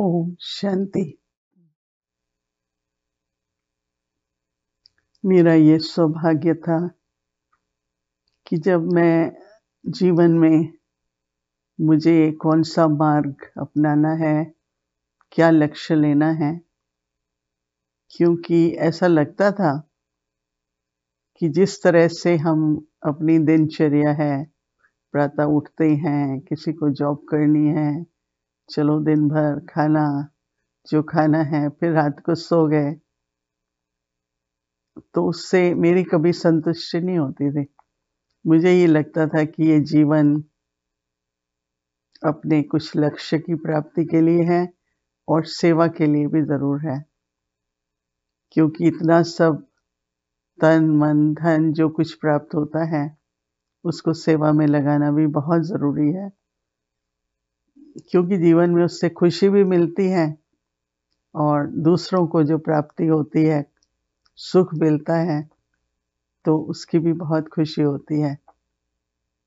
ओम शांति मेरा ये सौभाग्य था कि जब मैं जीवन में मुझे कौन सा मार्ग अपनाना है क्या लक्ष्य लेना है क्योंकि ऐसा लगता था कि जिस तरह से हम अपनी दिनचर्या है प्रातः उठते हैं किसी को जॉब करनी है चलो दिन भर खाना जो खाना है फिर रात को सो गए तो उससे मेरी कभी संतुष्टि नहीं होती थी मुझे ये लगता था कि ये जीवन अपने कुछ लक्ष्य की प्राप्ति के लिए है और सेवा के लिए भी ज़रूर है क्योंकि इतना सब तन मन धन जो कुछ प्राप्त होता है उसको सेवा में लगाना भी बहुत ज़रूरी है क्योंकि जीवन में उससे खुशी भी मिलती है और दूसरों को जो प्राप्ति होती है सुख मिलता है तो उसकी भी बहुत खुशी होती है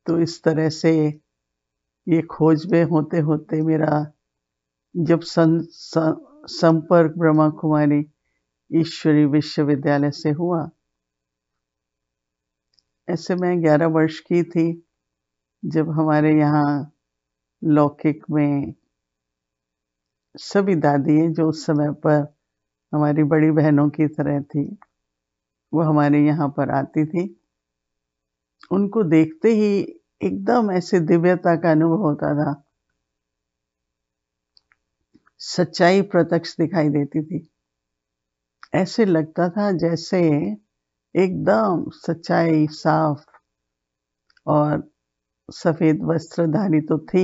तो इस तरह से ये खोज में होते होते मेरा जब सं, सं, संपर्क ब्रह्मा कुमारी ईश्वरी विश्वविद्यालय से हुआ ऐसे मैं 11 वर्ष की थी जब हमारे यहाँ लौकिक में सभी दादी जो उस समय पर हमारी बड़ी बहनों की तरह थी वो हमारे यहाँ पर आती थी उनको देखते ही एकदम ऐसे दिव्यता का अनुभव होता था सच्चाई प्रत्यक्ष दिखाई देती थी ऐसे लगता था जैसे एकदम सच्चाई साफ और सफ़ेद वस्त्रधारी तो थी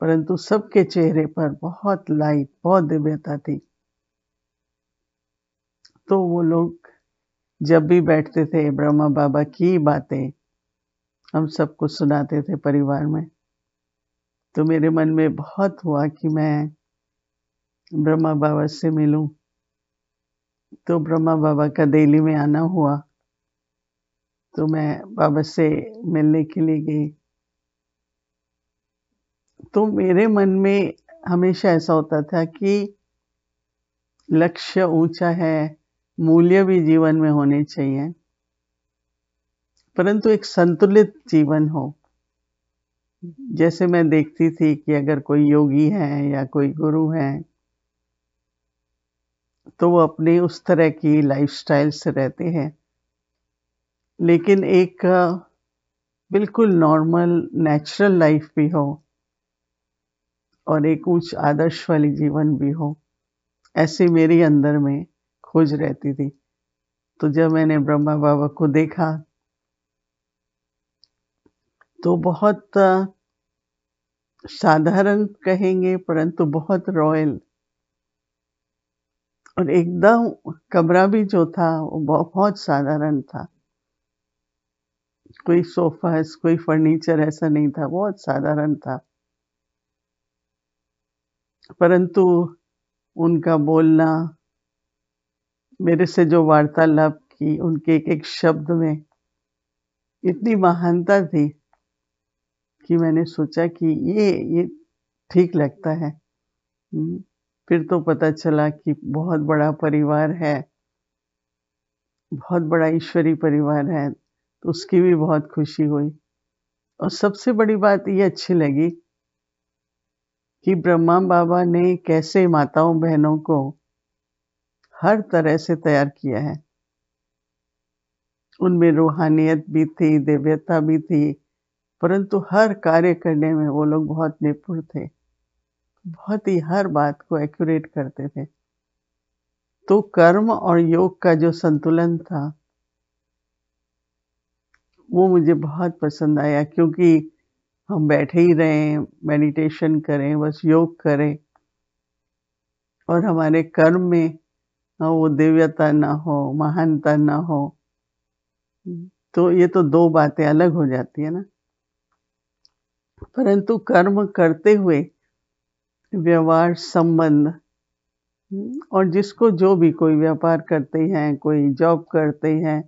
परंतु सबके चेहरे पर बहुत लाइट बहुत दिव्यता थी तो वो लोग जब भी बैठते थे ब्रह्मा बाबा की बातें हम सबको सुनाते थे परिवार में तो मेरे मन में बहुत हुआ कि मैं ब्रह्मा बाबा से मिलूं तो ब्रह्मा बाबा का दिल्ली में आना हुआ तो मैं बाबा से मिलने के लिए गई तो मेरे मन में हमेशा ऐसा होता था कि लक्ष्य ऊंचा है मूल्य भी जीवन में होने चाहिए परंतु एक संतुलित जीवन हो जैसे मैं देखती थी कि अगर कोई योगी है या कोई गुरु है तो वो अपने उस तरह की लाइफस्टाइल से रहते हैं लेकिन एक बिल्कुल नॉर्मल नेचुरल लाइफ भी हो और एक उच्च आदर्श वाली जीवन भी हो ऐसी मेरी अंदर में खोज रहती थी तो जब मैंने ब्रह्मा बाबा को देखा तो बहुत साधारण कहेंगे परंतु बहुत रॉयल और एकदम कमरा भी जो था वो बहुत साधारण था कोई सोफा कोई फर्नीचर ऐसा नहीं था बहुत साधारण था परंतु उनका बोलना मेरे से जो वार्तालाप की उनके एक एक शब्द में इतनी महानता थी कि मैंने सोचा कि ये ये ठीक लगता है हम्म, फिर तो पता चला कि बहुत बड़ा परिवार है बहुत बड़ा ईश्वरी परिवार है तो उसकी भी बहुत खुशी हुई और सबसे बड़ी बात ये अच्छी लगी कि ब्रह्मा बाबा ने कैसे माताओं बहनों को हर तरह से तैयार किया है उनमें रूहानियत भी थी दिव्यता भी थी परंतु हर कार्य करने में वो लोग बहुत निपुण थे बहुत ही हर बात को एक्यूरेट करते थे तो कर्म और योग का जो संतुलन था वो मुझे बहुत पसंद आया क्योंकि हम बैठे ही रहें मेडिटेशन करें बस योग करें और हमारे कर्म में वो दिव्यता ना हो महानता ना हो तो ये तो दो बातें अलग हो जाती है ना परंतु कर्म करते हुए व्यवहार संबंध और जिसको जो भी कोई व्यापार करते हैं कोई जॉब करते हैं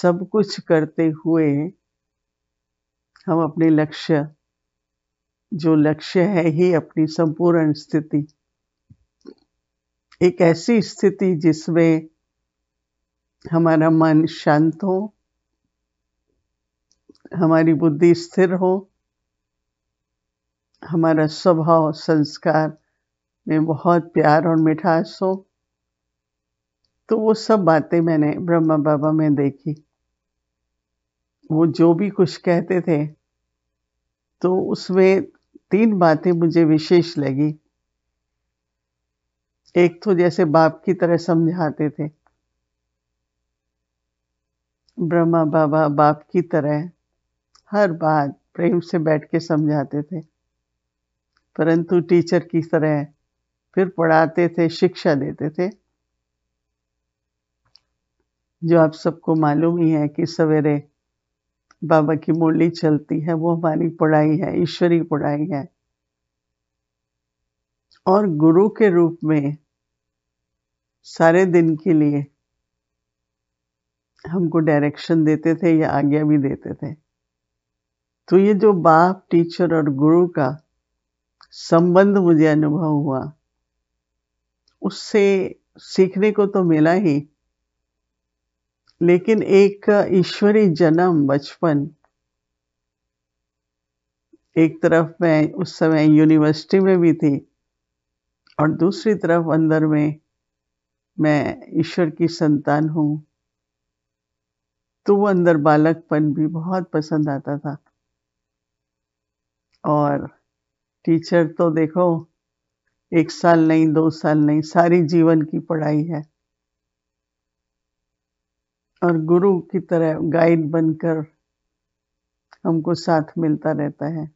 सब कुछ करते हुए हम अपने लक्ष्य जो लक्ष्य है ही अपनी संपूर्ण स्थिति एक ऐसी स्थिति जिसमें हमारा मन शांत हो हमारी बुद्धि स्थिर हो हमारा स्वभाव संस्कार में बहुत प्यार और मिठास हो तो वो सब बातें मैंने ब्रह्मा बाबा में देखी वो जो भी कुछ कहते थे तो उसमें तीन बातें मुझे विशेष लगी एक तो जैसे बाप की तरह समझाते थे ब्रह्मा बाबा बाप की तरह हर बात प्रेम से बैठ के समझाते थे परंतु टीचर की तरह फिर पढ़ाते थे शिक्षा देते थे जो आप सबको मालूम ही है कि सवेरे बाबा की मुरली चलती है वो हमारी पढ़ाई है ईश्वरी पढ़ाई है और गुरु के रूप में सारे दिन के लिए हमको डायरेक्शन देते थे या आज्ञा भी देते थे तो ये जो बाप टीचर और गुरु का संबंध मुझे अनुभव हुआ उससे सीखने को तो मिला ही लेकिन एक ईश्वरी जन्म बचपन एक तरफ मैं उस समय यूनिवर्सिटी में भी थी और दूसरी तरफ अंदर में मैं ईश्वर की संतान हूँ तो वो अंदर बालकपन भी बहुत पसंद आता था और टीचर तो देखो एक साल नहीं दो साल नहीं सारी जीवन की पढ़ाई है और गुरु की तरह गाइड बनकर हमको साथ मिलता रहता है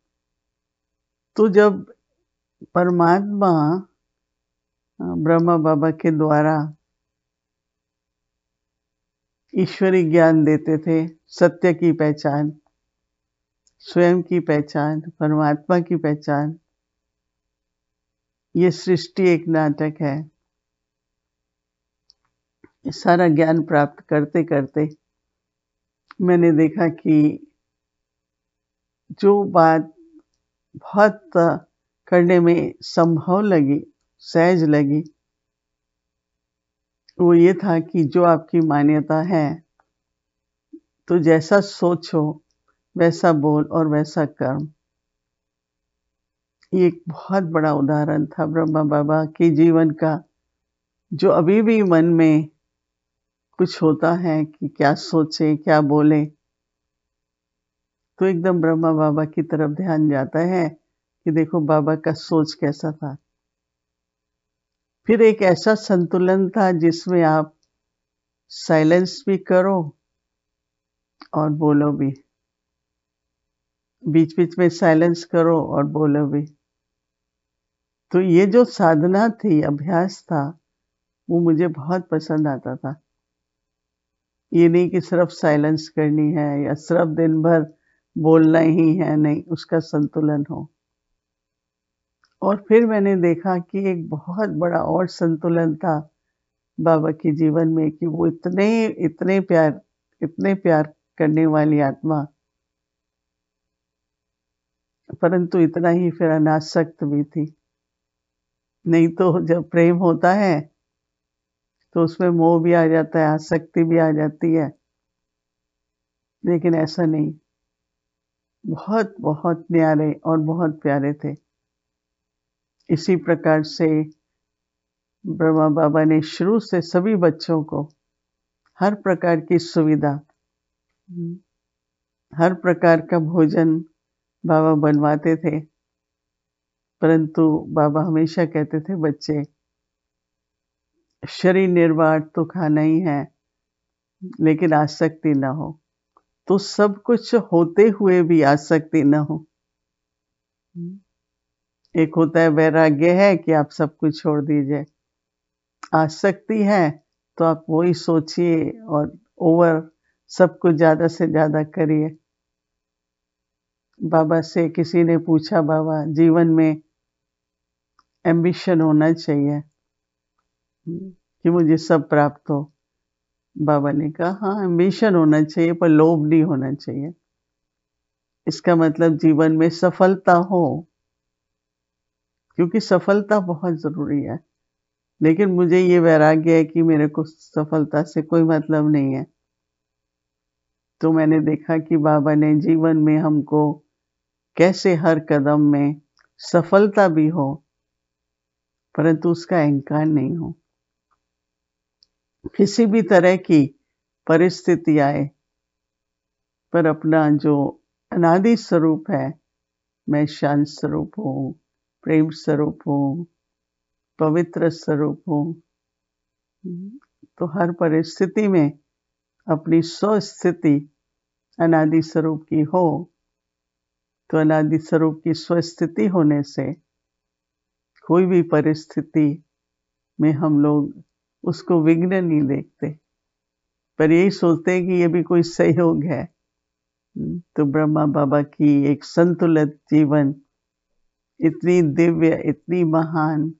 तो जब परमात्मा ब्रह्मा बाबा के द्वारा ईश्वरी ज्ञान देते थे सत्य की पहचान स्वयं की पहचान परमात्मा की पहचान ये सृष्टि एक नाटक है सारा ज्ञान प्राप्त करते करते मैंने देखा कि जो बात बहुत करने में संभव लगी सहज लगी वो ये था कि जो आपकी मान्यता है तो जैसा सोचो वैसा बोल और वैसा कर्म ये एक बहुत बड़ा उदाहरण था ब्रह्मा बाबा के जीवन का जो अभी भी मन में कुछ होता है कि क्या सोचे क्या बोले तो एकदम ब्रह्मा बाबा की तरफ ध्यान जाता है कि देखो बाबा का सोच कैसा था फिर एक ऐसा संतुलन था जिसमें आप साइलेंस भी करो और बोलो भी बीच बीच में साइलेंस करो और बोलो भी तो ये जो साधना थी अभ्यास था वो मुझे बहुत पसंद आता था ये नहीं कि सिर्फ साइलेंस करनी है या सिर्फ दिन भर बोलना ही है नहीं उसका संतुलन हो और फिर मैंने देखा कि एक बहुत बड़ा और संतुलन था बाबा के जीवन में कि वो इतने इतने प्यार इतने प्यार करने वाली आत्मा परंतु इतना ही फिर अनासक्त भी थी नहीं तो जब प्रेम होता है तो उसमें मोह भी आ जाता है आसक्ति भी आ जाती है लेकिन ऐसा नहीं बहुत बहुत न्यारे और बहुत प्यारे थे इसी प्रकार से ब्रह्मा बाबा ने शुरू से सभी बच्चों को हर प्रकार की सुविधा हर प्रकार का भोजन बाबा बनवाते थे परंतु बाबा हमेशा कहते थे बच्चे शरीर निर्वाण तो खाना ही है लेकिन आसक्ति ना हो तो सब कुछ होते हुए भी आसक्ति ना हो एक होता है वैराग्य है कि आप सब कुछ छोड़ दीजिए आसक्ति है तो आप वही सोचिए और ओवर सब कुछ ज़्यादा से ज़्यादा करिए बाबा से किसी ने पूछा बाबा जीवन में एम्बिशन होना चाहिए कि मुझे सब प्राप्त हो बाबा ने कहा हाँ एम्बिशन होना चाहिए पर लोभ नहीं होना चाहिए इसका मतलब जीवन में सफलता हो क्योंकि सफलता बहुत ज़रूरी है लेकिन मुझे ये वैराग्य है कि मेरे को सफलता से कोई मतलब नहीं है तो मैंने देखा कि बाबा ने जीवन में हमको कैसे हर कदम में सफलता भी हो परंतु उसका अहंकार नहीं हो किसी भी तरह की परिस्थिति आए पर अपना जो अनादि स्वरूप है मैं शांत स्वरूप हूँ प्रेम स्वरूप हूँ पवित्र स्वरूप हूँ तो हर परिस्थिति में अपनी स्वस्थिति अनादि स्वरूप की हो तो अनादि स्वरूप की स्वस्थिति होने से कोई भी परिस्थिति में हम लोग उसको विघ्न नहीं देखते पर यही सोचते हैं कि ये भी कोई सहयोग है तो ब्रह्मा बाबा की एक संतुलित जीवन इतनी दिव्य इतनी महान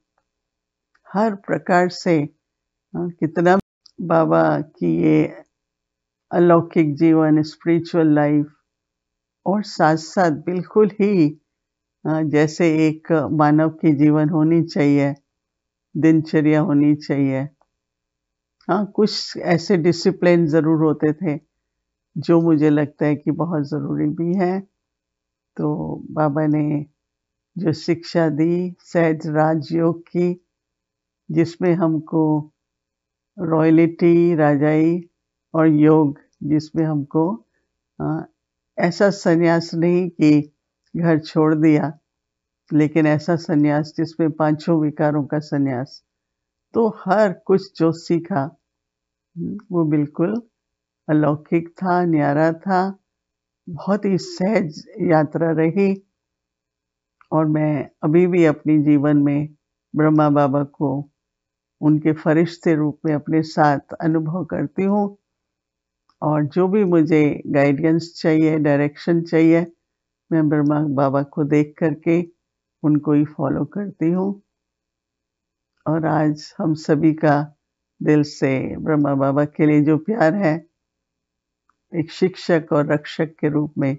हर प्रकार से कितना बाबा की ये अलौकिक जीवन स्पिरिचुअल लाइफ और साथ साथ बिल्कुल ही जैसे एक मानव की जीवन होनी चाहिए दिनचर्या होनी चाहिए हाँ कुछ ऐसे डिसिप्लिन ज़रूर होते थे जो मुझे लगता है कि बहुत ज़रूरी भी है तो बाबा ने जो शिक्षा दी सहज राजयोग की जिसमें हमको रॉयलिटी राजाई और योग जिसमें हमको आ, ऐसा संन्यास नहीं कि घर छोड़ दिया लेकिन ऐसा संन्यास जिसमें पांचों विकारों का संन्यास तो हर कुछ जो सीखा वो बिल्कुल अलौकिक था न्यारा था बहुत ही सहज यात्रा रही और मैं अभी भी अपने जीवन में ब्रह्मा बाबा को उनके फरिश्ते रूप में अपने साथ अनुभव करती हूँ और जो भी मुझे गाइडेंस चाहिए डायरेक्शन चाहिए मैं ब्रह्मा बाबा को देख करके उनको ही फॉलो करती हूँ और आज हम सभी का दिल से ब्रह्मा बाबा के लिए जो प्यार है एक शिक्षक और रक्षक के रूप में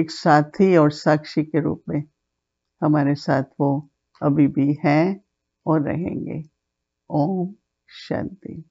एक साथी और साक्षी के रूप में हमारे साथ वो अभी भी हैं और रहेंगे ओम शांति